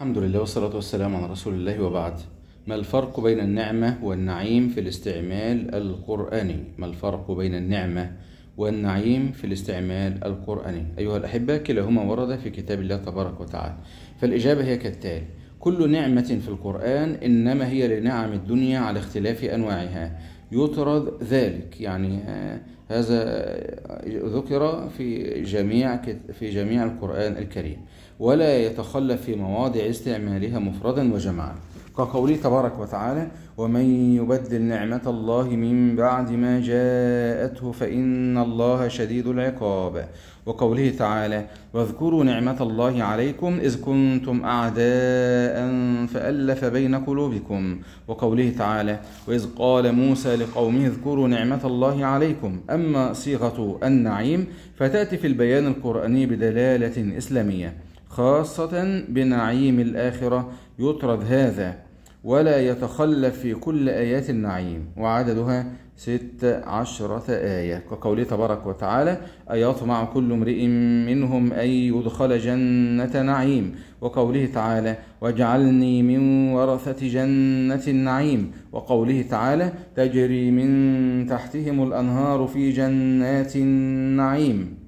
الحمد لله والصلاة والسلام على رسول الله وبعد ما الفرق بين النعمة والنعيم في الاستعمال القرآني ما الفرق بين النعمة والنعيم في الاستعمال القرآني أيها الأحبة كلاهما ورد في كتاب الله تبارك وتعالى فالإجابة هي كالتالي كل نعمة في القرآن إنما هي لنعم الدنيا على اختلاف أنواعها يطرد ذلك يعني آه، هذا ذكر في جميع في جميع القرآن الكريم ولا يتخلف في مواضع استعمالها مفردا وجمعا كقوله تبارك وتعالى ومن يبدل نعمة الله من بعد ما جاءته فإن الله شديد العقاب وقوله تعالى واذكروا نعمة الله عليكم إذ كنتم أعداء فألف بين قلوبكم وقوله تعالى وإذ قال موسى لقومه اذكروا نعمة الله عليكم أما صيغة النعيم فتأتي في البيان القرآني بدلالة إسلامية خاصة بنعيم الآخرة يطرد هذا ولا يتخلف في كل آيات النعيم وعددها ست عشرة آية كقوله تبارك وتعالى أيطمع كل امرئ منهم أن يدخل جنة نعيم وقوله تعالى واجعلني من ورثة جنة النعيم وقوله تعالى تجري من تحتهم الأنهار في جنات النعيم